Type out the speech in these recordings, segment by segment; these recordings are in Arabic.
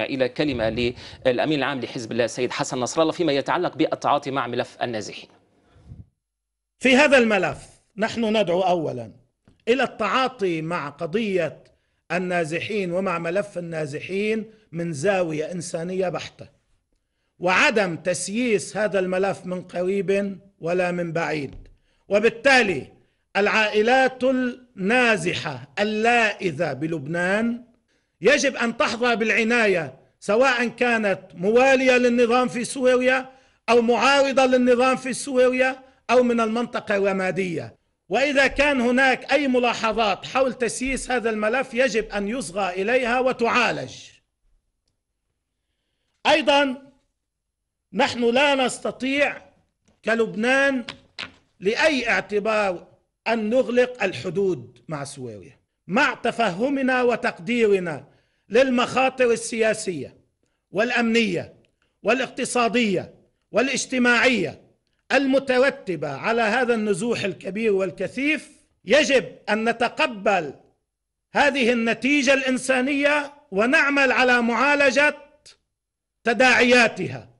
إلى كلمة للأمين العام لحزب الله السيد حسن نصر الله فيما يتعلق بالتعاطي مع ملف النازحين في هذا الملف نحن ندعو أولا إلى التعاطي مع قضية النازحين ومع ملف النازحين من زاوية إنسانية بحتة وعدم تسييس هذا الملف من قريب ولا من بعيد وبالتالي العائلات النازحة اللائذة بلبنان يجب ان تحظى بالعنايه سواء كانت مواليه للنظام في سوريا او معارضه للنظام في سوريا او من المنطقه الرماديه واذا كان هناك اي ملاحظات حول تسييس هذا الملف يجب ان يصغى اليها وتعالج ايضا نحن لا نستطيع كلبنان لاي اعتبار ان نغلق الحدود مع سوريا مع تفهمنا وتقديرنا للمخاطر السياسيه والامنيه والاقتصاديه والاجتماعيه المترتبه على هذا النزوح الكبير والكثيف يجب ان نتقبل هذه النتيجه الانسانيه ونعمل على معالجه تداعياتها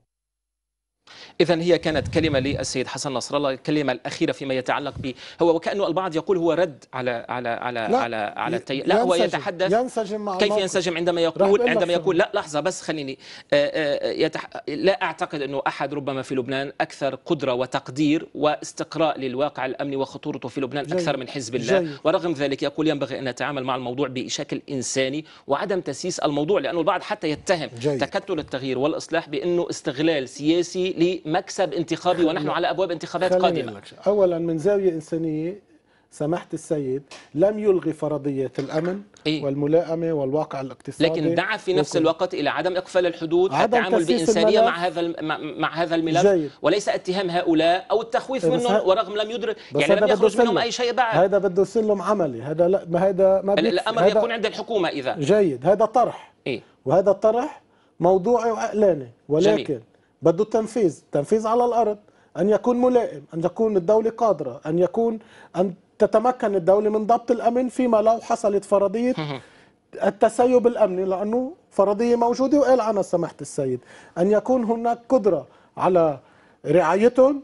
إذا هي كانت كلمة للسيد حسن نصر الله الكلمة الأخيرة فيما يتعلق به هو وكأنه البعض يقول هو رد على على على لا على على التي... لا هو يتحدث ينسجم مع كيف ينسجم عندما يقول عندما يقول لا لحظة بس خليني آه، آه، يتح... لا أعتقد أنه أحد ربما في لبنان أكثر قدرة وتقدير واستقراء للواقع الأمني وخطورته في لبنان جاي. أكثر من حزب الله جاي. ورغم ذلك يقول ينبغي أن نتعامل مع الموضوع بشكل إنساني وعدم تسييس الموضوع لأنه البعض حتى يتهم جاي. تكتل التغيير والإصلاح بأنه استغلال سياسي مكسب انتخابي ونحن على أبواب انتخابات قادمة أولا من زاوية إنسانية سماحة السيد لم يلغي فرضية الأمن إيه؟ والملائمة والواقع الاقتصادي لكن دعا في نفس الوقت إلى عدم إقفال الحدود عدم التعامل بإنسانية مع هذا مع هذا الملف جيد. وليس اتهام هؤلاء أو التخويف إيه، منهم ورغم لم يدرك يعني لم يخرج منهم أي شيء بعد هذا بده سلم عملي هذا لا ما هذا ما الأمر هذا يكون عند الحكومة إذا جيد هذا طرح إيه؟ وهذا الطرح موضوعي وعقلاني ولكن جميل. بده التنفيذ تنفيذ على الأرض أن يكون ملائم أن تكون الدولة قادرة أن يكون أن تتمكن الدولة من ضبط الأمن فيما لو حصلت فرضية التسيب الأمني لأنه فرضية موجودة وقال عنها سماحة السيد أن يكون هناك قدرة على رعايتهم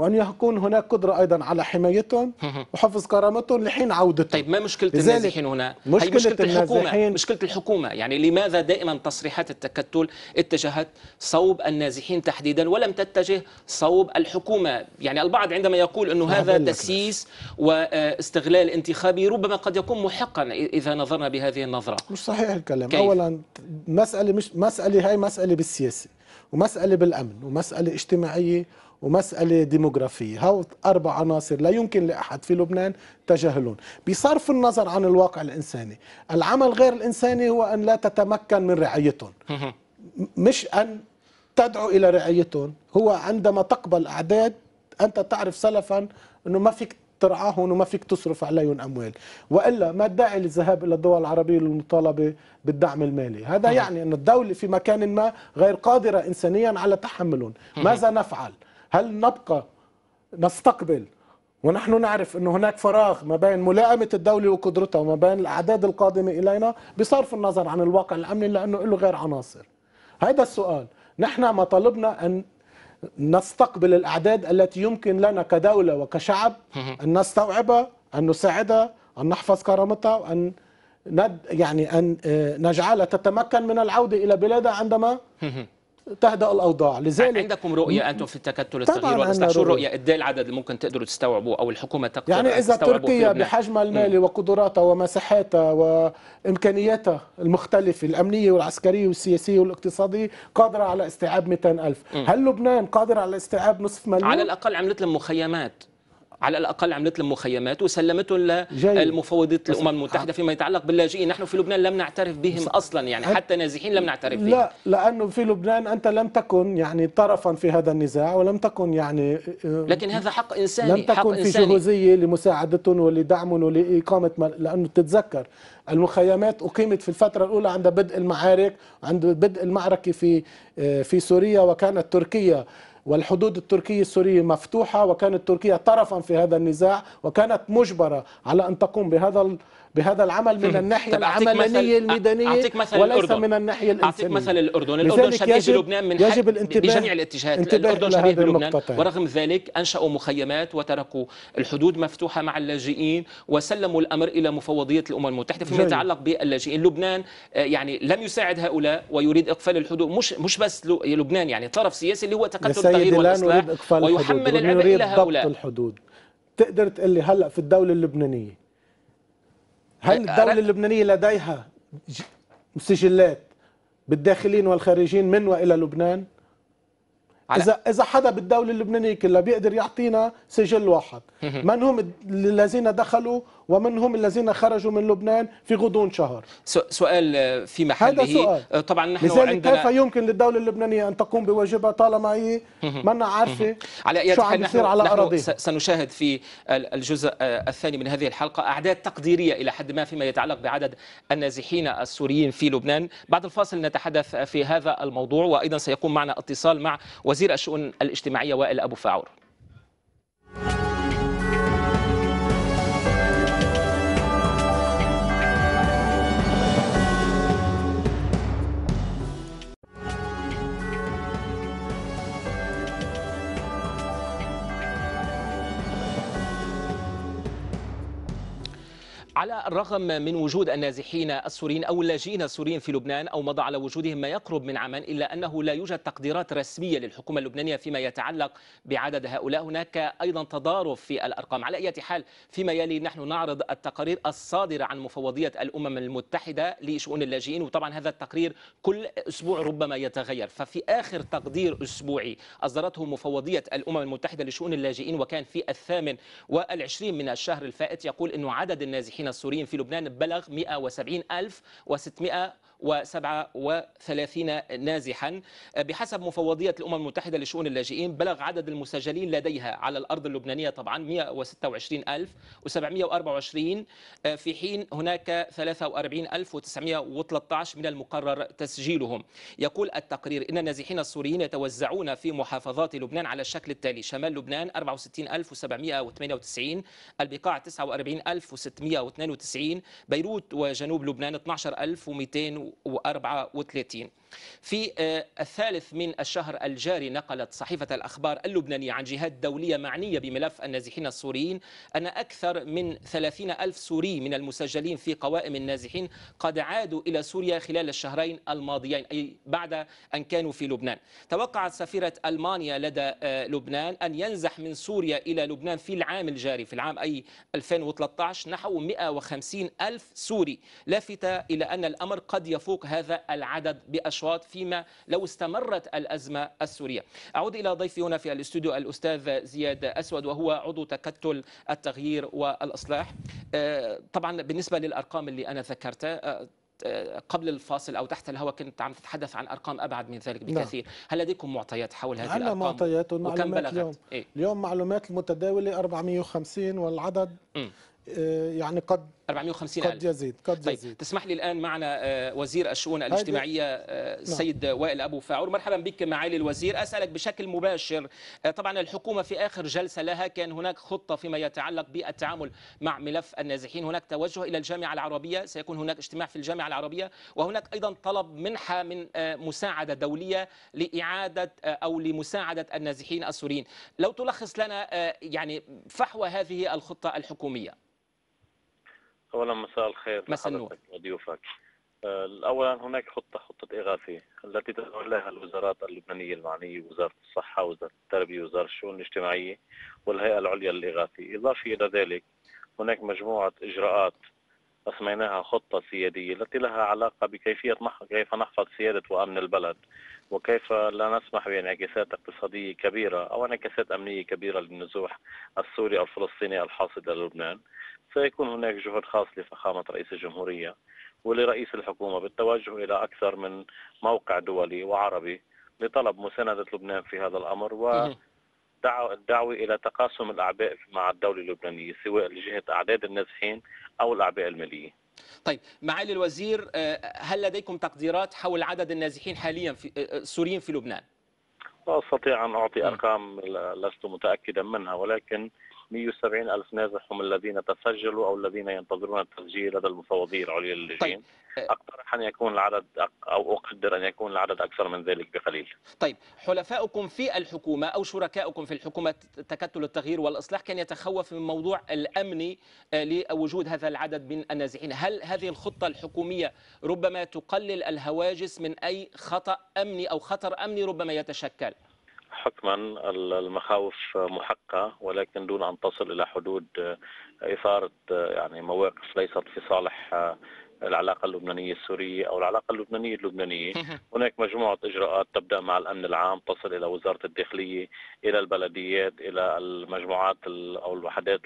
وان يكون هناك قدره ايضا على حمايتهم وحفظ كرامتهم لحين عودتهم طيب ما مشكله النازحين هنا مشكله, هي مشكلة الحكومه مشكله الحكومه يعني لماذا دائما تصريحات التكتل اتجهت صوب النازحين تحديدا ولم تتجه صوب الحكومه يعني البعض عندما يقول انه هذا تسييس واستغلال انتخابي ربما قد يكون محقا اذا نظرنا بهذه النظره مش صحيح الكلام كيف؟ اولا مساله مش مساله هاي مساله بالسياسه ومساله بالامن ومساله اجتماعيه ومسألة ديموغرافية هو أربع عناصر لا يمكن لأحد في لبنان تجاهلهم بصرف النظر عن الواقع الإنساني العمل غير الإنساني هو أن لا تتمكن من رعايتهم مش أن تدعو إلى رعايتهم هو عندما تقبل أعداد أنت تعرف سلفا أنه ما فيك ترعاهم وما فيك تصرف عليهم اموال والا ما الداعي للذهاب الى الدول العربيه للمطالبه بالدعم المالي هذا يعني ان الدوله في مكان ما غير قادره انسانيا على تحملهم ماذا نفعل هل نبقى نستقبل ونحن نعرف أن هناك فراغ ما بين ملائمة الدولة وقدرتها وما بين الأعداد القادمة إلينا بصرف النظر عن الواقع الأمني لأنه له غير عناصر هذا السؤال نحن مطالبنا أن نستقبل الأعداد التي يمكن لنا كدولة وكشعب أن نستوعبها أن نساعدها أن نحفظ كرامتها وأن ند يعني أن آه، نجعلها تتمكن من العودة إلى بلادها عندما تهدأ الأوضاع لذلك عندكم رؤية أنتم في التكتل الصغير والإصلاح شو الرؤية قد العدد اللي ممكن تقدروا تستوعبوه أو الحكومة تقدر يعني إذا تركيا بحجمها المالي وقدراتها ومساحاتها وإمكانياتها المختلفة الأمنية والعسكرية والسياسية والاقتصادية قادرة على استيعاب 200 ألف هل لبنان قادر على استيعاب نصف مليون؟ على الأقل عملت لهم مخيمات على الاقل عملت لهم مخيمات وسلمتهم للمفوضات الامم المتحده فيما يتعلق باللاجئين نحن في لبنان لم نعترف بهم اصلا يعني حتى نازحين لم نعترف بهم لا لانه في لبنان انت لم تكن يعني طرفا في هذا النزاع ولم تكن يعني آه، لكن هذا حق انساني لم تكن حق في إنساني. جهوزيه لمساعدتهم ولدعمهم ولاقامه لانه تتذكر المخيمات اقيمت في الفتره الاولى عند بدء المعارك عند بدء المعركه في آه، في سوريا وكانت تركيا والحدود التركية السورية مفتوحة وكانت تركيا طرفا في هذا النزاع وكانت مجبرة على أن تقوم بهذا بهذا العمل من الناحيه العملانيه الميدانيه وليس من الناحيه الانسانيه اعطيك مثل الاردن الاردن شبيه بلبنان من يجب الانتباه بجميع الاتجاهات الاردن شبيه بلبنان ورغم ذلك انشاوا مخيمات وتركوا الحدود مفتوحه مع اللاجئين وسلموا الامر الى مفوضيه الامم المتحده فيما يتعلق باللاجئين لبنان آه، يعني لم يساعد هؤلاء ويريد اقفال الحدود مش مش بس لبنان يعني طرف سياسي اللي هو تقدم التغيير والاصلاح ويحمل العبء الى هؤلاء الحدود تقدر تقول لي هلا في الدوله اللبنانيه هل الدولة اللبنانية لديها سجلات بالداخلين والخارجين من والى لبنان؟ اذا اذا حدا بالدوله اللبنانيه كلها بيقدر يعطينا سجل واحد من هم الذين دخلوا ومنهم الذين خرجوا من لبنان في غضون شهر سؤال آه، في محله هذا سؤال. آه، طبعا نحن لذلك عندنا كيف يمكن للدولة اللبنانية أن تقوم بواجبها طالما هي منا عارفة على شو عم بيصير على أراضيها سنشاهد في الجزء آه، الثاني من هذه الحلقة أعداد تقديرية إلى حد ما فيما يتعلق بعدد النازحين السوريين في لبنان بعد الفاصل نتحدث في هذا الموضوع وأيضا سيكون معنا اتصال مع وزير الشؤون الاجتماعية وائل أبو فاعور على الرغم من وجود النازحين السوريين أو اللاجئين السوريين في لبنان أو مضى على وجودهم ما يقرب من عام إلا أنه لا يوجد تقديرات رسمية للحكومة اللبنانية فيما يتعلق بعدد هؤلاء هناك أيضا تضارب في الأرقام على أي حال فيما يلي نحن نعرض التقارير الصادرة عن مفوضية الأمم المتحدة لشؤون اللاجئين وطبعا هذا التقرير كل أسبوع ربما يتغير ففي آخر تقدير أسبوعي أصدرته مفوضية الأمم المتحدة لشؤون اللاجئين وكان في الثامن والعشرين من الشهر الفائت يقول أنه عدد النازحين السوريين في لبنان بلغ 170 ألف و600 37 نازحا آه، بحسب مفوضية الأمم المتحدة لشؤون اللاجئين بلغ عدد المسجلين لديها على الأرض اللبنانية طبعا 126724 آه، في حين هناك 43913 من المقرر تسجيلهم يقول التقرير إن النازحين السوريين يتوزعون في محافظات لبنان على الشكل التالي شمال لبنان 64798 البقاع 49692 بيروت وجنوب لبنان 12200 1934 في آه، الثالث من الشهر الجاري نقلت صحيفة الأخبار اللبنانية عن جهات دولية معنية بملف النازحين السوريين أن أكثر من 30 ألف سوري من المسجلين في قوائم النازحين قد عادوا إلى سوريا خلال الشهرين الماضيين أي بعد أن كانوا في لبنان توقعت سفيرة ألمانيا لدى آه، لبنان أن ينزح من سوريا إلى لبنان في العام الجاري في العام أي 2013 نحو 150 ألف سوري لافتة إلى أن الأمر قد يفضل يفوق هذا العدد بأشواط فيما لو استمرت الأزمة السورية أعود إلى ضيفي هنا في الاستوديو الأستاذ زياد أسود وهو عضو تكتل التغيير والإصلاح آه، طبعا بالنسبة للأرقام اللي أنا ذكرتها آه، آه، قبل الفاصل او تحت الهواء كنت عم تتحدث عن ارقام ابعد من ذلك نعم. بكثير، نعم. هل لديكم معطيات حول هذه الارقام؟ عندنا معطيات ومعلومات اليوم، إيه؟ اليوم معلومات المتداوله 450 والعدد م. يعني قد 450 قد يزيد قد طيب. يزيد تسمح لي الآن معنا آه، وزير الشؤون الاجتماعية السيد آه، نعم. وائل أبو فاعور مرحبا بك معالي الوزير أسألك بشكل مباشر آه، طبعا الحكومة في آخر جلسة لها كان هناك خطة فيما يتعلق بالتعامل مع ملف النازحين هناك توجه إلى الجامعة العربية سيكون هناك اجتماع في الجامعة العربية وهناك أيضا طلب منحة من مساعدة دولية لإعادة أو لمساعدة النازحين السوريين لو تلخص لنا يعني فحوى هذه الخطة الحكومية اولا مساء الخير مساء النور وضيوفك آه، اولا هناك خطه خطه اغاثه التي تتولاها الوزارات اللبنانيه المعنيه وزاره الصحه وزاره التربيه وزاره الشؤون الاجتماعيه والهيئه العليا للاغاثه اضافه الى ذلك هناك مجموعه اجراءات اسميناها خطه سياديه التي لها علاقه بكيفيه كيف نحفظ سياده وامن البلد وكيف لا نسمح بانعكاسات اقتصادية كبيرة أو انعكاسات أمنية كبيرة للنزوح السوري أو الفلسطيني الحاصل إلى لبنان سيكون هناك جهد خاص لفخامة رئيس الجمهورية ولرئيس الحكومة بالتوجه إلى أكثر من موقع دولي وعربي لطلب مساندة لبنان في هذا الأمر و الدعوة إلى تقاسم الأعباء مع الدولة اللبنانية سواء لجهة أعداد النازحين أو الأعباء المالية طيب معالي الوزير آه، هل لديكم تقديرات حول عدد النازحين حاليا في آه، آه، السوريين في لبنان؟ لا استطيع ان اعطي نعم. ارقام لست متاكدا منها ولكن 170 ألف نازح هم الذين تسجلوا أو الذين ينتظرون التسجيل لدى المفوضية العليا للجين طيب. آه، أقترح أن يكون العدد أو أقدر أن يكون العدد أكثر من ذلك بقليل طيب حلفاؤكم في الحكومة أو شركاؤكم في الحكومة تكتل التغيير والإصلاح كان يتخوف من موضوع الأمني آه، لوجود هذا العدد من النازحين هل هذه الخطة الحكومية ربما تقلل الهواجس من أي خطأ أمني أو خطر أمني ربما يتشكل؟ حكما المخاوف محقة ولكن دون أن تصل إلى حدود آه، إثارة آه، يعني مواقف ليست في صالح آه، العلاقه اللبنانيه السوريه او العلاقه اللبنانيه اللبنانيه، هناك مجموعه اجراءات تبدا مع الامن العام تصل الى وزاره الداخليه، الى البلديات، الى المجموعات او الوحدات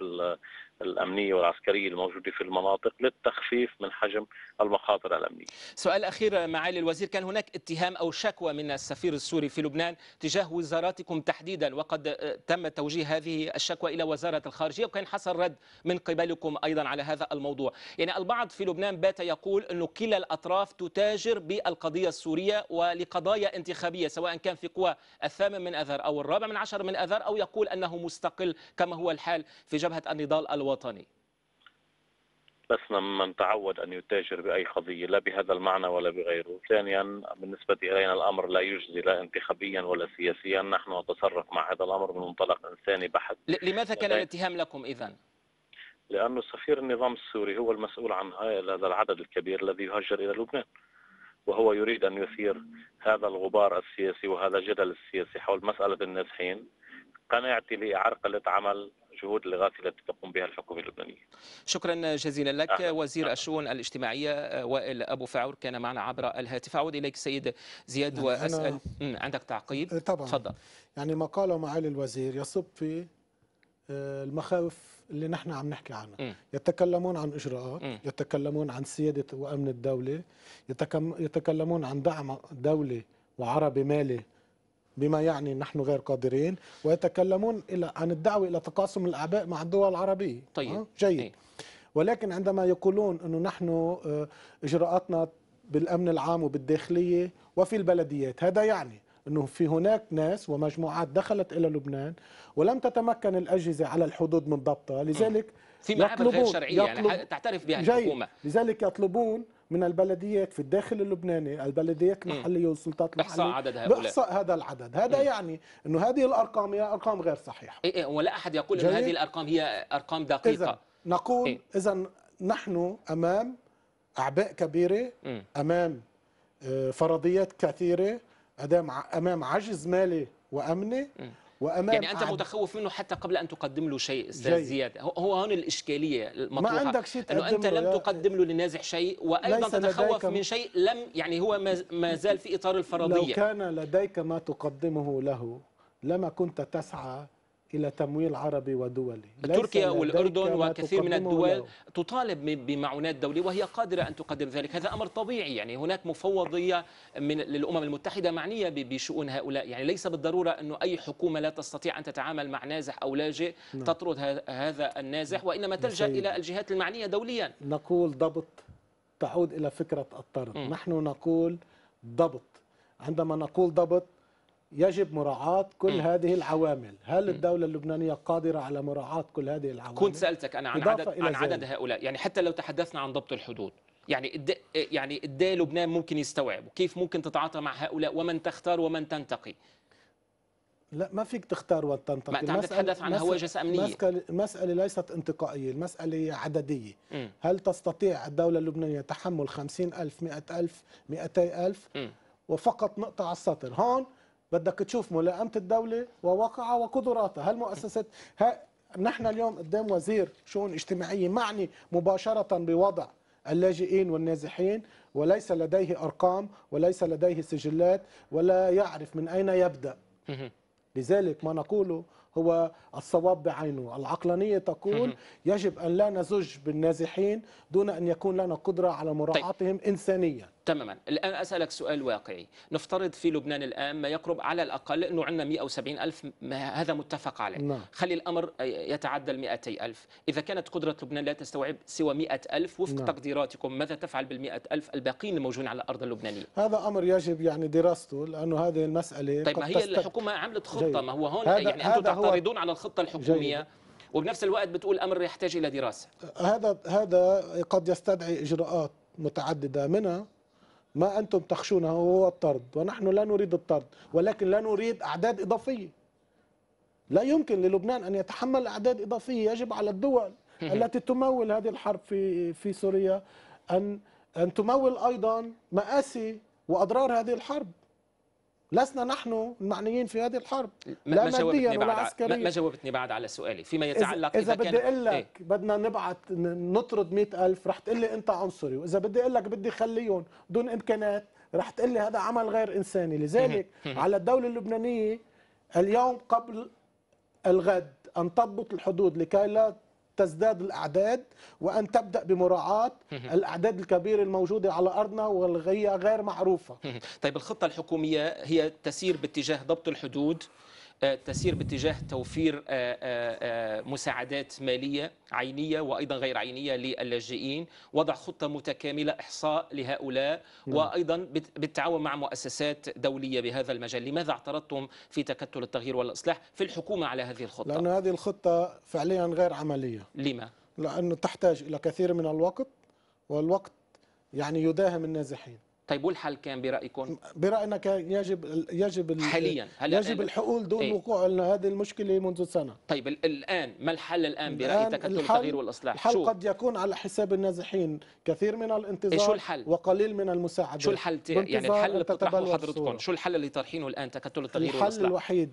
الأمنية والعسكرية الموجودة في المناطق للتخفيف من حجم المخاطر الأمنية سؤال أخير معالي الوزير كان هناك اتهام أو شكوى من السفير السوري في لبنان تجاه وزاراتكم تحديدا وقد تم توجيه هذه الشكوى إلى وزارة الخارجية وكان حصل رد من قبلكم أيضا على هذا الموضوع يعني البعض في لبنان بات يقول أن كلا الأطراف تتاجر بالقضية السورية ولقضايا انتخابية سواء كان في قوى الثامن من أذر أو الرابع من عشر من أذر أو يقول أنه مستقل كما هو الحال في جبهة النضال الوطني الوطني لسنا من تعود أن يتاجر بأي قضية لا بهذا المعنى ولا بغيره ثانيا بالنسبة إلينا الأمر لا يجزي لا انتخابيا ولا سياسيا نحن نتصرف مع هذا الأمر من منطلق إنساني بحت لماذا كان الاتهام لكم إذا؟ لأنه سفير النظام السوري هو المسؤول عن هذا العدد الكبير الذي يهجر إلى لبنان وهو يريد أن يثير هذا الغبار السياسي وهذا الجدل السياسي حول مسألة النازحين قناعتي لعرقلة عمل الجهود الغافله التي تقوم بها الحكومه اللبنانيه. شكرا جزيلا لك أحنا. وزير أحنا. نعم. الشؤون الاجتماعيه آه، وائل ابو فاعور كان معنا عبر الهاتف اعود اليك سيد زياد نعم، واسال عندك تعقيب؟ إيه، طبعا تفضل يعني ما قاله معالي الوزير يصب في آه، المخاوف اللي نحن عم نحكي عنها يتكلمون عن اجراءات م. يتكلمون عن سياده وامن الدوله يتكلمون عن دعم دولي وعربي مالي بما يعني نحن غير قادرين ويتكلمون إلى عن الدعوة إلى تقاسم الأعباء مع الدول العربية طيب, طيب. جيد أي. ولكن عندما يقولون أنه نحن آه، إجراءاتنا بالأمن العام وبالداخلية وفي البلديات هذا يعني أنه في هناك ناس ومجموعات دخلت إلى لبنان ولم تتمكن الأجهزة على الحدود من ضبطها لذلك في معابر غير شرعية يعني تعترف بها الحكومة لذلك يطلبون من البلديات في الداخل اللبناني البلديات المحليه والسلطات المحليه احصاء عدد هؤلاء هذا العدد هذا مم. يعني انه هذه الارقام هي ارقام غير صحيحه إيه إيه ولا احد يقول ان هذه الارقام هي ارقام دقيقه إذن نقول إيه؟ اذا نحن امام اعباء كبيره مم. امام آه، فرضيات كثيره امام عجز مالي وامني مم. وامام يعني انت متخوف منه حتى قبل ان تقدم له شيء استاذ زياد هو هون الاشكاليه المطروحه ما عندك شيء انه انت لم تقدم له لنازح شيء وايضا تتخوف من شيء لم يعني هو ما زال في اطار الفرضيه لو كان لديك ما تقدمه له لما كنت تسعى إلى تمويل عربي ودولي تركيا والأردن وكثير من الدول له. تطالب بمعونات دولية وهي قادرة أن تقدم ذلك هذا أمر طبيعي يعني هناك مفوضية من للأمم المتحدة معنية بشؤون هؤلاء يعني ليس بالضرورة أنه أي حكومة لا تستطيع أن تتعامل مع نازح أو لاجئ نعم. تطرد هذا النازح وإنما تلجأ نعم. إلى الجهات المعنية دوليا نقول ضبط تعود إلى فكرة الطرد م. نحن نقول ضبط عندما نقول ضبط يجب مراعاة كل م. هذه العوامل هل م. الدولة اللبنانية قادرة على مراعاة كل هذه العوامل كنت سألتك أنا عن عدد, عن عدد هؤلاء يعني حتى لو تحدثنا عن ضبط الحدود يعني الد... يعني قد لبنان ممكن يستوعب كيف ممكن تتعاطى مع هؤلاء ومن تختار ومن تنتقي لا ما فيك تختار وتنتقي ما انت عم تتحدث عن هواجس امنيه المساله ليست انتقائيه المساله هي عدديه م. هل تستطيع الدوله اللبنانيه تحمل 50000 100000 200000 وفقط نقطه على السطر هون بدك تشوف ملائمة الدولة وواقعها وقدراتها هل مؤسسة ها نحن اليوم قدام وزير شؤون اجتماعية معني مباشرة بوضع اللاجئين والنازحين وليس لديه أرقام وليس لديه سجلات ولا يعرف من أين يبدأ لذلك ما نقوله هو الصواب بعينه العقلانية تقول يجب أن لا نزج بالنازحين دون أن يكون لنا قدرة على طيب. مراعاتهم إنسانيا تماما الآن أسألك سؤال واقعي نفترض في لبنان الآن ما يقرب على الأقل أنه عندنا 170 ألف هذا متفق عليه نعم. خلي الأمر يتعدى ال ألف إذا كانت قدرة لبنان لا تستوعب سوى 100 ألف وفق نعم. تقديراتكم ماذا تفعل بال ألف الباقين الموجودين على الأرض اللبنانية هذا أمر يجب يعني دراسته لأنه هذه المسألة طيب ما هي تستك... الحكومة عملت خطة جيد. ما هو هون هذا يعني أنتم تعترضون هو... على الخطة الحكومية جيد. وبنفس الوقت بتقول الامر يحتاج الى دراسه هذا هذا قد يستدعي اجراءات متعدده منها ما أنتم تخشونه هو الطرد ونحن لا نريد الطرد ولكن لا نريد أعداد إضافية لا يمكن للبنان أن يتحمل أعداد إضافية يجب على الدول التي تمول هذه الحرب في في سوريا أن أن تمول أيضا مآسي وأضرار هذه الحرب لسنا نحن المعنيين في هذه الحرب لا ماديا ولا عسكريا ما جاوبتني بعد على سؤالي فيما يتعلق إذا, إذا بدي أقول لك إيه؟ بدنا نبعث نطرد مئة ألف رح تقول لي أنت عنصري وإذا بدي أقول لك بدي خليهم دون إمكانات رح تقول لي هذا عمل غير إنساني لذلك على الدولة اللبنانية اليوم قبل الغد أن تضبط الحدود لكي لا تزداد الأعداد وأن تبدأ بمراعاة الأعداد الكبيرة الموجودة على أرضنا والغية غير معروفة طيب الخطة الحكومية هي تسير باتجاه ضبط الحدود آه، تسير باتجاه توفير آه، آه، مساعدات مالية عينية وأيضا غير عينية للاجئين وضع خطة متكاملة إحصاء لهؤلاء نعم. وأيضا بالتعاون مع مؤسسات دولية بهذا المجال لماذا اعترضتم في تكتل التغيير والإصلاح في الحكومة على هذه الخطة لأن هذه الخطة فعليا غير عملية لما؟ لأنه تحتاج إلى كثير من الوقت والوقت يعني يداهم النازحين طيب والحل كان برايكم؟ براينا كان يجب يجب حاليا يجب الحقول دون ايه؟ وقوع هذه المشكله منذ سنه طيب الان ما الحل الان برايك التغيير والاصلاح؟ الحل شو؟ قد يكون على حساب النازحين كثير من الانتظار ايه شو الحل؟ وقليل من المساعده شو الحل يعني الحل اللي بتطرحه حضرتكم شو الحل اللي طارحينه الان تكتل التغيير الحل والاصلاح؟ الحل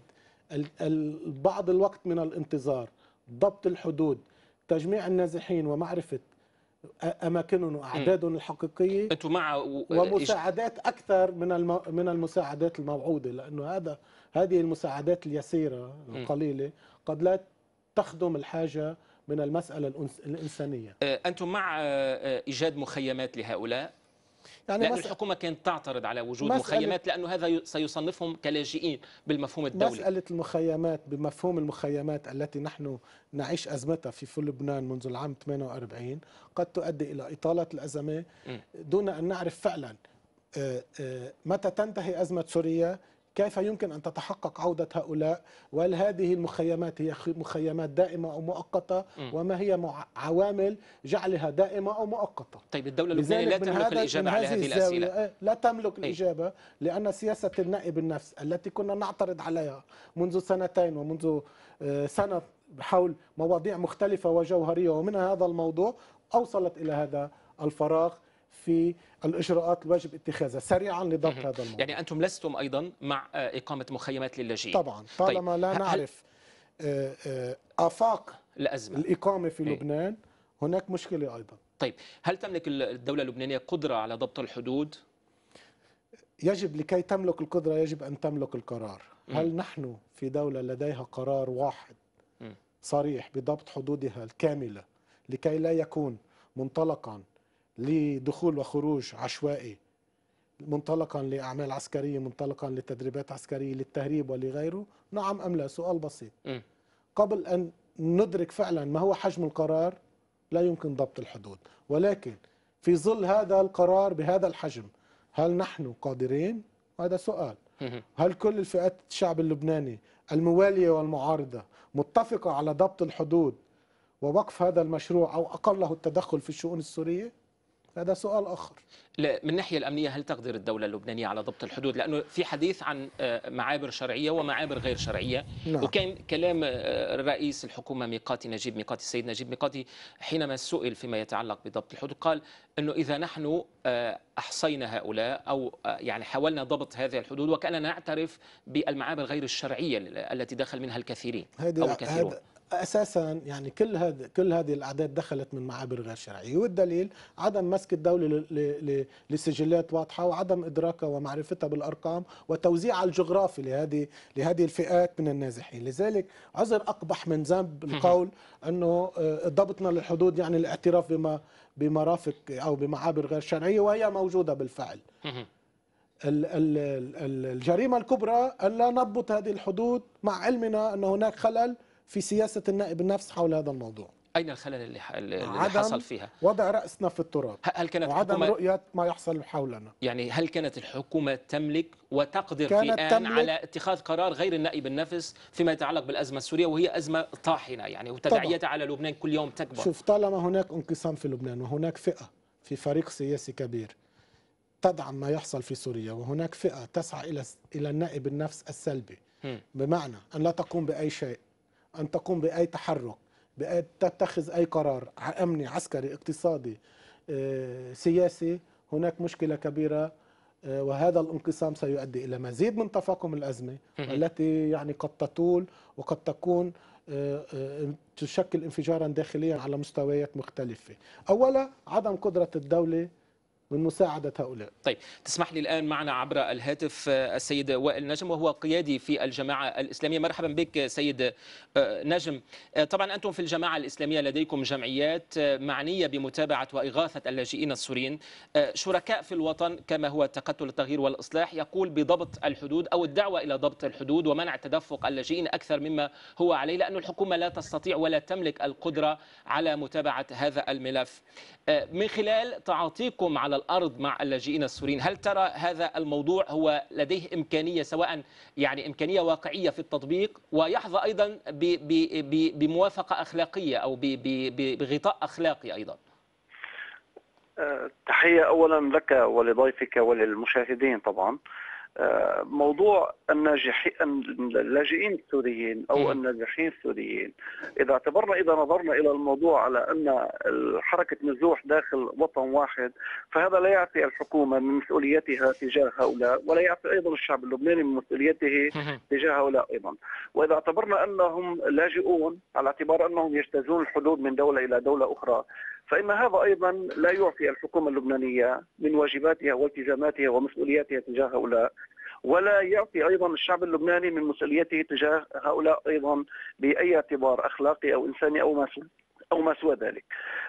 الوحيد بعض الوقت من الانتظار ضبط الحدود تجميع النازحين ومعرفه اماكنهم واعداد الحقيقيه انتم مع و... ومساعدات اكثر من الم... من المساعدات الموعوده لانه هذا هذه المساعدات اليسيره القليله قد لا تخدم الحاجه من المساله الانسانيه انتم مع ايجاد مخيمات لهؤلاء يعني لأن الحكومة كانت تعترض على وجود مخيمات لأنه هذا سيصنفهم كلاجئين بالمفهوم الدولي مسألة المخيمات بمفهوم المخيمات التي نحن نعيش أزمتها في لبنان منذ العام 48 قد تؤدي إلى إطالة الأزمة دون أن نعرف فعلا آه، آه، متى تنتهي أزمة سوريا كيف يمكن أن تتحقق عودة هؤلاء وهل هذه المخيمات هي مخيمات دائمة أو مؤقتة وما هي عوامل جعلها دائمة أو مؤقتة طيب الدولة اللبنانية لا تملك الإجابة على هذه الأسئلة لا تملك طيب. الإجابة لأن سياسة النائب النفس التي كنا نعترض عليها منذ سنتين ومنذ آه، سنة حول مواضيع مختلفة وجوهرية ومنها هذا الموضوع أوصلت إلى هذا الفراغ في الإجراءات الواجب اتخاذها سريعا لضبط هذا الموضوع يعني أنتم لستم أيضا مع آه، إقامة مخيمات للاجئين طبعا طالما طيب. لا نعرف آه، آه، آفاق الأزمة الإقامة في إيه. لبنان هناك مشكلة أيضا طيب هل تملك الدولة اللبنانية قدرة على ضبط الحدود؟ يجب لكي تملك القدرة يجب أن تملك القرار م. هل نحن في دولة لديها قرار واحد صريح بضبط حدودها الكاملة لكي لا يكون منطلقا لدخول وخروج عشوائي منطلقا لاعمال عسكريه منطلقا لتدريبات عسكريه للتهريب ولغيره نعم ام لا سؤال بسيط م. قبل ان ندرك فعلا ما هو حجم القرار لا يمكن ضبط الحدود ولكن في ظل هذا القرار بهذا الحجم هل نحن قادرين هذا سؤال هل كل الفئات الشعب اللبناني المواليه والمعارضه متفقه على ضبط الحدود ووقف هذا المشروع او اقله التدخل في الشؤون السوريه هذا سؤال آخر لا من الناحية الأمنية هل تقدر الدولة اللبنانية على ضبط الحدود لأنه في حديث عن آه، معابر شرعية ومعابر غير شرعية نعم. وكان كلام آه، رئيس الحكومة ميقاتي نجيب ميقاتي السيد نجيب ميقاتي حينما سئل فيما يتعلق بضبط الحدود قال أنه إذا نحن آه، أحصينا هؤلاء أو يعني حاولنا ضبط هذه الحدود وكأننا نعترف بالمعابر غير الشرعية التي دخل منها الكثيرين أو الكثيرون اساسا يعني كل هذا كل هذه الاعداد دخلت من معابر غير شرعيه والدليل عدم مسك الدوله لسجلات واضحه وعدم ادراكها ومعرفتها بالارقام وتوزيعها الجغرافي لهذه لهذه الفئات من النازحين لذلك عذر اقبح من ذنب القول انه آه، ضبطنا للحدود يعني الاعتراف بما بمرافق او بمعابر غير شرعيه وهي موجوده بالفعل الجريمه الكبرى الا نضبط هذه الحدود مع علمنا ان هناك خلل في سياسة النائب النفس حول هذا الموضوع أين الخلل اللي, اللي حصل فيها؟ وضع رأسنا في التراب هل كانت وعدم الحكومة رؤية ما يحصل حولنا يعني هل كانت الحكومة تملك وتقدر في آن على اتخاذ قرار غير النائب النفس فيما يتعلق بالأزمة السورية وهي أزمة طاحنة يعني وتداعياتها على لبنان كل يوم تكبر شوف طالما هناك انقسام في لبنان وهناك فئة في فريق سياسي كبير تدعم ما يحصل في سوريا وهناك فئة تسعى إلى إلى النائب النفس السلبي بمعنى أن لا تقوم بأي شيء ان تقوم باي تحرك بأن تتخذ اي قرار امني عسكري اقتصادي آه، سياسي هناك مشكله كبيره آه، وهذا الانقسام سيؤدي الى مزيد من تفاقم الازمه التي يعني قد تطول وقد تكون آه، تشكل انفجارا داخليا على مستويات مختلفه اولا عدم قدره الدوله من مساعدة هؤلاء طيب تسمح لي الآن معنا عبر الهاتف آه، السيد وائل نجم وهو قيادي في الجماعة الإسلامية مرحبا بك سيد آه، نجم آه، طبعا أنتم في الجماعة الإسلامية لديكم جمعيات معنية بمتابعة وإغاثة اللاجئين السوريين شركاء في الوطن كما هو تقتل التغيير والإصلاح يقول بضبط الحدود أو الدعوة إلى ضبط الحدود ومنع تدفق اللاجئين أكثر مما هو عليه لأن الحكومة لا تستطيع ولا تملك القدرة على متابعة هذا الملف من خلال تعاطيكم على الارض مع اللاجئين السوريين، هل ترى هذا الموضوع هو لديه امكانيه سواء يعني امكانيه واقعيه في التطبيق ويحظى ايضا بموافقه اخلاقيه او بغطاء اخلاقي ايضا؟ أه، تحيه اولا لك ولضيفك وللمشاهدين طبعا. موضوع الناجحين اللاجئين السوريين او النازحين السوريين اذا اعتبرنا اذا نظرنا الى الموضوع على ان حركه نزوح داخل وطن واحد فهذا لا يعفي الحكومه من مسؤوليتها تجاه هؤلاء ولا يعفي ايضا الشعب اللبناني من مسؤوليته تجاه هؤلاء ايضا واذا اعتبرنا انهم لاجئون على اعتبار انهم يجتازون الحدود من دوله الى دوله اخرى فإن هذا أيضا لا يعفي الحكومة اللبنانية من واجباتها والتزاماتها ومسؤولياتها تجاه هؤلاء ولا يعطي ايضا الشعب اللبناني من مسؤوليته تجاه هؤلاء ايضا باي اعتبار اخلاقي او انساني او ما او ما سوى ذلك.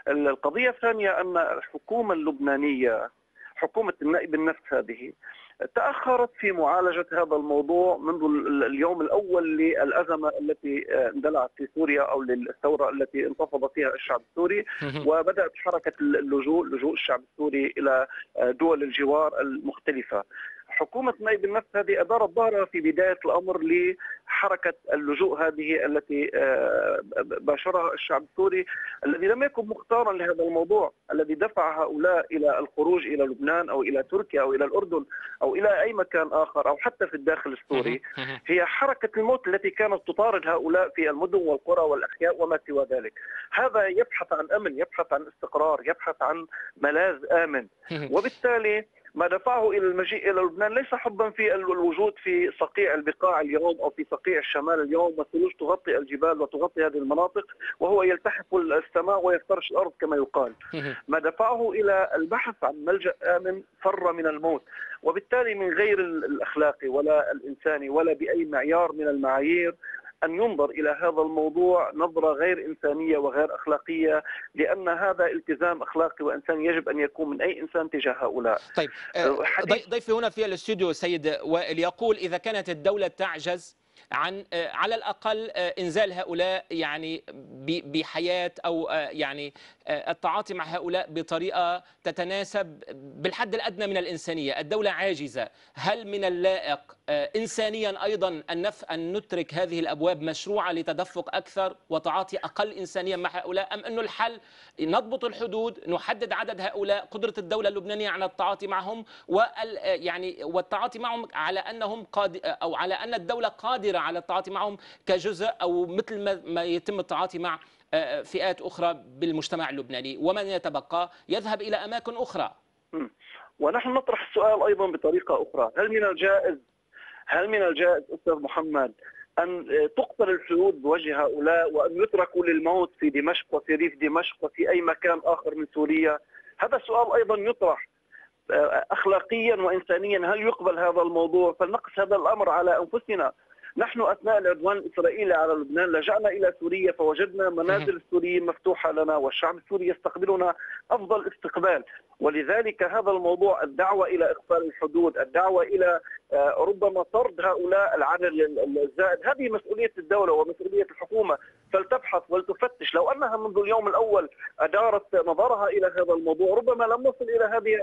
القضيه الثانيه ان الحكومه اللبنانيه حكومه النائب النفس هذه تأخرت في معالجة هذا الموضوع منذ اليوم الأول للأزمة التي آه، اندلعت في سوريا أو للثورة التي انتفض فيها الشعب السوري وبدأت حركة اللجوء لجوء الشعب السوري إلى آه، دول الجوار المختلفة حكومة نايب بالنفس هذه أدارت ظهرها في بداية الأمر لحركة اللجوء هذه التي آه، باشرها الشعب السوري الذي لم يكن مختارا لهذا الموضوع الذي دفع هؤلاء إلى الخروج إلى لبنان أو إلى تركيا أو إلى الأردن أو إلى أي مكان آخر أو حتى في الداخل السوري هي حركة الموت التي كانت تطارد هؤلاء في المدن والقرى والأحياء وما سوى ذلك هذا يبحث عن أمن يبحث عن استقرار يبحث عن ملاذ آمن وبالتالي ما دفعه الى المجيء الى لبنان ليس حبا في الوجود في صقيع البقاع اليوم او في صقيع الشمال اليوم والثلوج تغطي الجبال وتغطي هذه المناطق وهو يلتحف السماء ويفترش الارض كما يقال. ما دفعه الى البحث عن ملجا امن فر من الموت وبالتالي من غير الاخلاقي ولا الانساني ولا باي معيار من المعايير أن ينظر إلى هذا الموضوع نظرة غير إنسانية وغير أخلاقية لأن هذا التزام أخلاقي وإنساني يجب أن يكون من أي إنسان تجاه هؤلاء طيب آه، أه، ضيفي هنا في الاستوديو سيد وائل يقول إذا كانت الدولة تعجز عن آه، على الاقل انزال هؤلاء يعني بحياه او يعني التعاطي مع هؤلاء بطريقه تتناسب بالحد الادنى من الانسانيه، الدوله عاجزه، هل من اللائق آه، إنسانيا أيضا أن, نترك هذه الأبواب مشروعة لتدفق أكثر وتعاطي أقل إنسانيا مع هؤلاء أم أن الحل نضبط الحدود نحدد عدد هؤلاء قدرة الدولة اللبنانية على التعاطي معهم وال... يعني والتعاطي معهم على أنهم قاد... أو على أن الدولة قادرة على التعاطي معهم كجزء أو مثل ما, ما يتم التعاطي مع آه، فئات أخرى بالمجتمع اللبناني ومن يتبقى يذهب إلى أماكن أخرى ونحن نطرح السؤال أيضا بطريقة أخرى هل من الجائز هل من الجائز أستاذ محمد أن تقتل الحدود بوجه هؤلاء وأن يتركوا للموت في دمشق وفي ريف دمشق وفي أي مكان آخر من سوريا هذا السؤال أيضا يطرح آه، أخلاقيا وإنسانيا هل يقبل هذا الموضوع فلنقص هذا الأمر على أنفسنا نحن اثناء العدوان الاسرائيلي على لبنان لجانا الى سوريا فوجدنا منازل السوريين مفتوحه لنا والشعب السوري يستقبلنا افضل استقبال ولذلك هذا الموضوع الدعوه الى اقفال الحدود، الدعوه الى آه، ربما طرد هؤلاء العدد الزائد هذه مسؤولية الدولة ومسؤولية الحكومة فلتبحث ولتفتش لو أنها منذ اليوم الأول أدارت نظرها إلى هذا الموضوع ربما لم نصل إلى هذه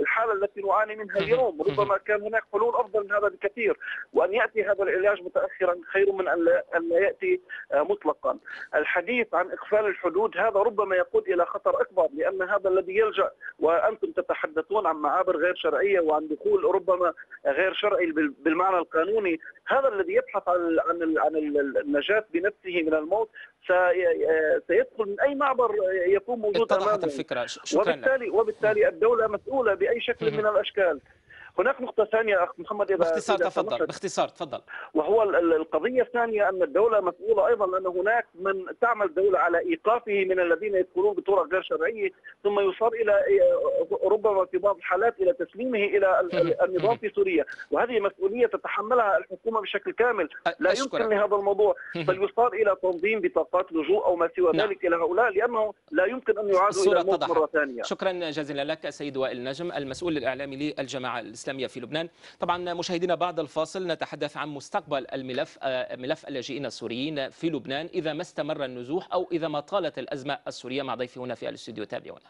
الحالة التي نعاني منها اليوم ربما كان هناك حلول أفضل من هذا بكثير وأن يأتي هذا العلاج متأخرا خير من أن لا يأتي آه، مطلقا الحديث عن إقفال الحدود هذا ربما يقود إلى خطر أكبر لأن هذا الذي يلجأ وأنتم تتحدثون عن معابر غير شرعية وعن دخول ربما غير شرعي بالمعنى القانوني هذا الذي يبحث عن عن عن النجاة بنفسه من الموت سيدخل من اي معبر يكون موجود امامه الفكرة شكرا وبالتالي وبالتالي الدولة مسؤولة بأي شكل من الأشكال هناك نقطه ثانيه اخ محمد اذا باختصار تفضل باختصار تفضل وهو القضيه الثانيه ان الدوله مسؤوله ايضا ان هناك من تعمل الدوله على ايقافه من الذين يدخلون بطرق غير شرعيه ثم يصار الى إيه، ربما في بعض الحالات الى تسليمه الى النظام في سوريا وهذه مسؤوليه تتحملها الحكومه بشكل كامل لا يمكن لهذا الموضوع بل يصار الى تنظيم بطاقات لجوء او ما سوى نعم. ذلك الى هؤلاء لانه لا يمكن ان يعادوا الى مره ثانيه شكرا جزيلا لك سيد وائل نجم المسؤول الاعلامي للجماعه الاسلاميه الإسلامية في لبنان طبعا مشاهدينا بعد الفاصل نتحدث عن مستقبل الملف آه، ملف اللاجئين السوريين في لبنان إذا ما استمر النزوح أو إذا ما طالت الأزمة السورية مع ضيفي هنا في الاستوديو تابعونا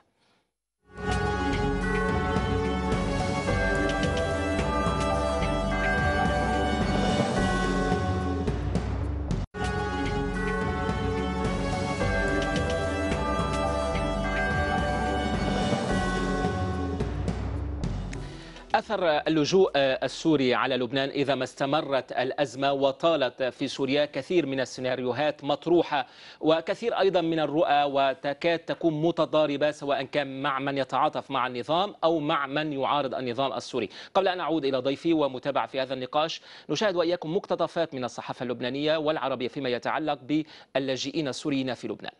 أثر اللجوء السوري على لبنان إذا ما استمرت الأزمة وطالت في سوريا كثير من السيناريوهات مطروحة وكثير أيضا من الرؤى وتكاد تكون متضاربة سواء كان مع من يتعاطف مع النظام أو مع من يعارض النظام السوري قبل أن أعود إلى ضيفي ومتابعة في هذا النقاش نشاهد وإياكم مقتطفات من الصحافة اللبنانية والعربية فيما يتعلق باللاجئين السوريين في لبنان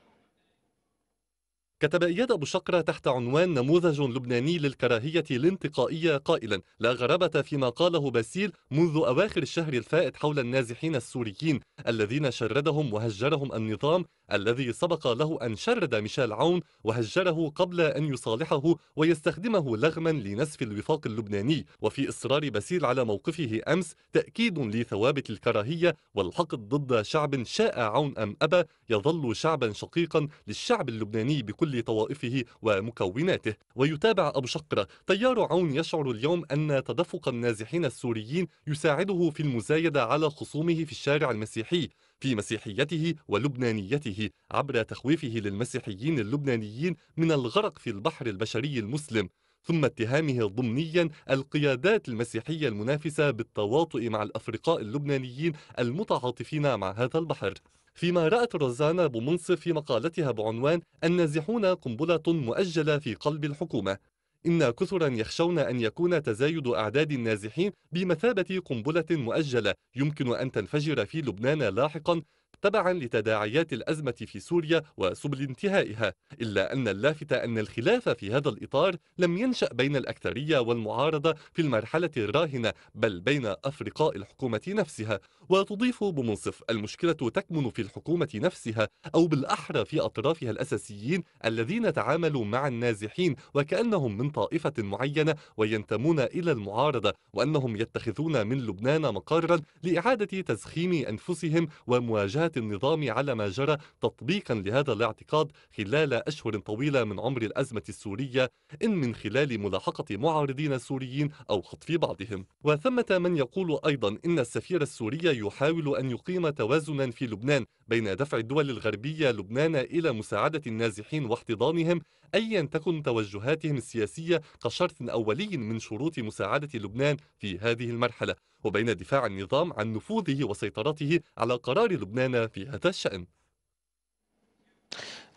كتب إياد أبو شقرة تحت عنوان نموذج لبناني للكراهية الانتقائية قائلا لا غرابة فيما قاله باسيل منذ أواخر الشهر الفائت حول النازحين السوريين الذين شردهم وهجرهم النظام الذي سبق له أن شرد ميشيل عون وهجره قبل أن يصالحه ويستخدمه لغما لنسف الوفاق اللبناني وفي إصرار بسيل على موقفه أمس تأكيد لثوابت الكراهية والحقد ضد شعب شاء عون أم أبى يظل شعبا شقيقا للشعب اللبناني بكل طوائفه ومكوناته ويتابع أبو شقرة تيار عون يشعر اليوم أن تدفق النازحين السوريين يساعده في المزايدة على خصومه في الشارع المسيحي في مسيحيته ولبنانيته عبر تخويفه للمسيحيين اللبنانيين من الغرق في البحر البشري المسلم ثم اتهامه ضمنيا القيادات المسيحية المنافسة بالتواطؤ مع الأفرقاء اللبنانيين المتعاطفين مع هذا البحر فيما رأت روزانا بومنصف في مقالتها بعنوان النازحون قنبلة مؤجلة في قلب الحكومة إن كثرا يخشون أن يكون تزايد أعداد النازحين بمثابة قنبلة مؤجلة يمكن أن تنفجر في لبنان لاحقا تبعا لتداعيات الأزمة في سوريا وسبل انتهائها إلا أن اللافت أن الخلاف في هذا الإطار لم ينشأ بين الأكثرية والمعارضة في المرحلة الراهنة بل بين أفرقاء الحكومة نفسها وتضيف بمنصف المشكلة تكمن في الحكومة نفسها أو بالأحرى في أطرافها الأساسيين الذين تعاملوا مع النازحين وكأنهم من طائفة معينة وينتمون إلى المعارضة وأنهم يتخذون من لبنان مقرا لإعادة تزخيم أنفسهم ومواجهة تصريحات النظام على ما جرى تطبيقا لهذا الاعتقاد خلال أشهر طويلة من عمر الأزمة السورية إن من خلال ملاحقة معارضين سوريين أو خطف بعضهم وثمة من يقول أيضا إن السفير السوري يحاول أن يقيم توازنا في لبنان بين دفع الدول الغربية لبنان إلى مساعدة النازحين واحتضانهم أيا تكن توجهاتهم السياسية كشرط أولي من شروط مساعدة لبنان في هذه المرحلة وبين دفاع النظام عن نفوذه وسيطرته على قرار لبنان في هذا الشأن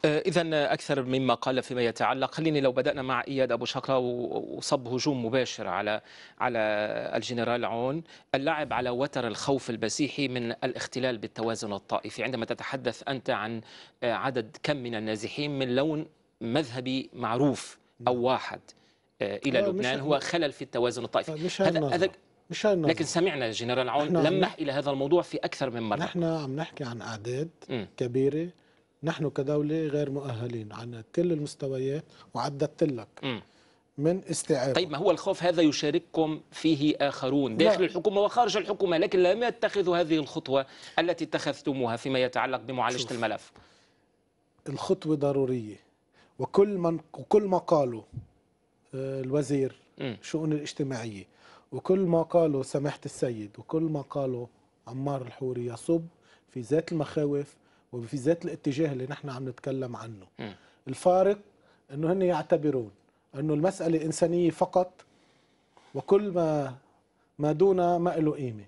آه، إذا أكثر مما قال فيما يتعلق خليني لو بدأنا مع إياد أبو شقرة وصب هجوم مباشر على على الجنرال عون اللعب على وتر الخوف البسيحي من الاختلال بالتوازن الطائفي عندما تتحدث أنت عن آه، عدد كم من النازحين من لون مذهبي معروف أو واحد آه، إلى آه، لبنان هو خلل في التوازن الطائفي آه، مش هذا مش لكن سمعنا الجنرال عون لمح إلى هذا الموضوع في أكثر من مرة نحن عم نحكي عن أعداد كبيرة نحن كدولة غير مؤهلين على كل المستويات وعددت لك من استيعاب طيب ما هو الخوف هذا يشارككم فيه آخرون داخل لا. الحكومة وخارج الحكومة لكن لم يتخذوا هذه الخطوة التي اتخذتموها فيما يتعلق بمعالجة شوف. الملف الخطوة ضرورية وكل من وكل ما قاله آه، الوزير الشؤون الاجتماعيه وكل ما قاله سماحه السيد وكل ما قاله عمار الحوري يصب في ذات المخاوف وفي ذات الاتجاه اللي نحن عم نتكلم عنه م. الفارق انه هن يعتبرون انه المساله انسانيه فقط وكل ما ما دون ما له قيمه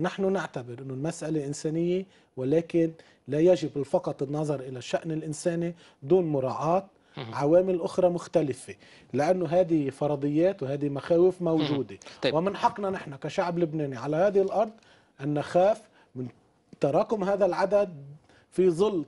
نحن نعتبر انه المساله انسانيه ولكن لا يجب فقط النظر الى الشان الانساني دون مراعاه عوامل أخرى مختلفة لأنه هذه فرضيات وهذه مخاوف موجودة طيب. ومن حقنا نحن كشعب لبناني على هذه الأرض أن نخاف من تراكم هذا العدد في ظل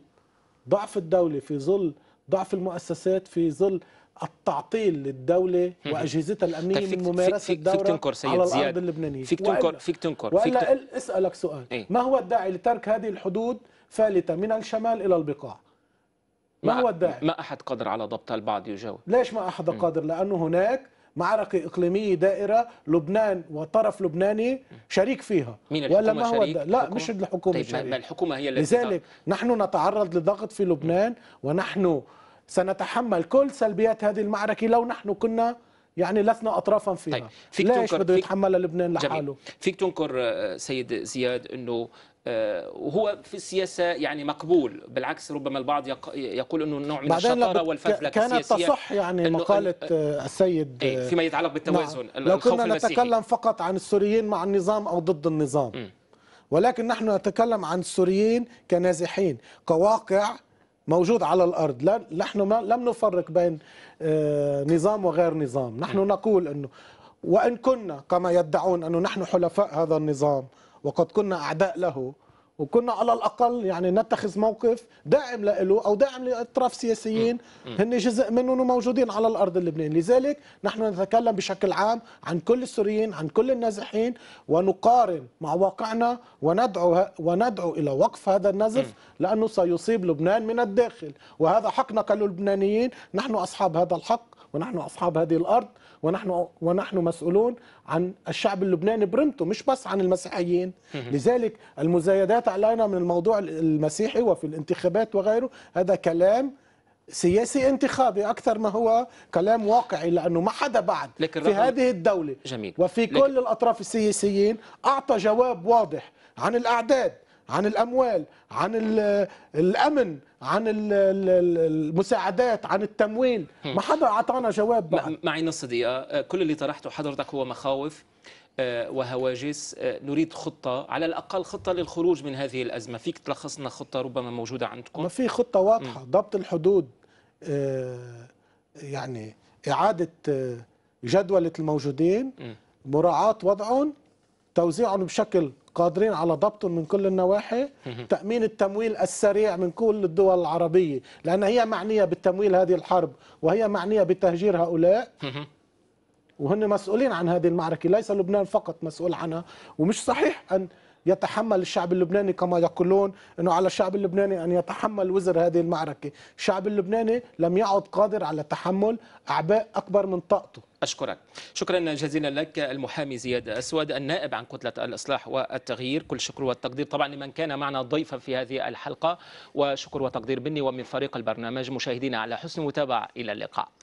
ضعف الدولة في ظل ضعف المؤسسات في ظل التعطيل للدولة وأجهزتها طيب، الأمنية طيب من ممارسة الدورة على الأرض اللبنانية فيك تنكر فيك تنكر وإلا أسألك سؤال ايه؟ ما هو الداعي لترك هذه الحدود فالتة من الشمال إلى البقاع ما هو الداعي؟ ما أحد قادر على ضبطها البعض يجاوب ليش ما أحد قادر؟ لأنه هناك معركة إقليمية دائرة لبنان وطرف لبناني شريك فيها مين الحكومة ولا ما هو شريك؟ لا الحكومة؟ مش الحكومة طيب شريك. ما الحكومة هي التي لذلك نحن نتعرض لضغط في لبنان ونحن سنتحمل كل سلبيات هذه المعركة لو نحن كنا يعني لسنا اطرافا طيب، فيها طيب. فيك ليش بده يتحملها لبنان لحاله فيك تنكر آه، سيد زياد انه وهو آه، في السياسة يعني مقبول بالعكس ربما البعض يقول أنه نوع من الشطارة السياسية كانت السياسية تصح يعني مقالة آه، السيد إيه، آه، فيما يتعلق بالتوازن نعم. لو كنا نتكلم فقط عن السوريين مع النظام أو ضد النظام م. ولكن نحن نتكلم عن السوريين كنازحين كواقع موجود على الأرض لا نحن لم نفرق بين نظام وغير نظام نحن م. نقول أنه وإن كنا كما يدعون أنه نحن حلفاء هذا النظام وقد كنا أعداء له وكنا على الاقل يعني نتخذ موقف داعم له او داعم لاطراف سياسيين هن جزء منهم وموجودين على الارض اللبنانيه، لذلك نحن نتكلم بشكل عام عن كل السوريين، عن كل النازحين ونقارن مع واقعنا وندعو وندعو الى وقف هذا النزف لانه سيصيب لبنان من الداخل، وهذا حقنا كلبنانيين، نحن اصحاب هذا الحق ونحن أصحاب هذه الأرض ونحن ونحن مسؤولون عن الشعب اللبناني برمته مش بس عن المسيحيين لذلك المزايدات علينا من الموضوع المسيحي وفي الانتخابات وغيره هذا كلام سياسي انتخابي اكثر ما هو كلام واقعي لانه ما حدا بعد لكن في هذه الدوله جميل. وفي كل لكن... الاطراف السياسيين اعطى جواب واضح عن الاعداد عن الاموال عن الامن عن المساعدات عن التمويل ما حدا اعطانا جواب بعد معي نص دقيقه أه، كل اللي طرحته حضرتك هو مخاوف أه، وهواجس أه، نريد خطة على الأقل خطة للخروج من هذه الأزمة فيك تلخص لنا خطة ربما موجودة عندكم ما في خطة واضحة ضبط الحدود يعني إعادة جدولة الموجودين مراعاة وضعهم توزيعهم بشكل قادرين على ضبطهم من كل النواحي تأمين التمويل السريع من كل الدول العربية لأن هي معنية بالتمويل هذه الحرب وهي معنية بتهجير هؤلاء وهن مسؤولين عن هذه المعركة ليس لبنان فقط مسؤول عنها ومش صحيح أن يتحمل الشعب اللبناني كما يقولون أنه على الشعب اللبناني أن يتحمل وزر هذه المعركة الشعب اللبناني لم يعد قادر على تحمل أعباء أكبر من طاقته أشكرك شكرا جزيلا لك المحامي زياد أسود النائب عن كتلة الإصلاح والتغيير كل شكر والتقدير طبعا لمن كان معنا ضيفا في هذه الحلقة وشكر وتقدير مني ومن فريق البرنامج مشاهدينا على حسن المتابعة إلى اللقاء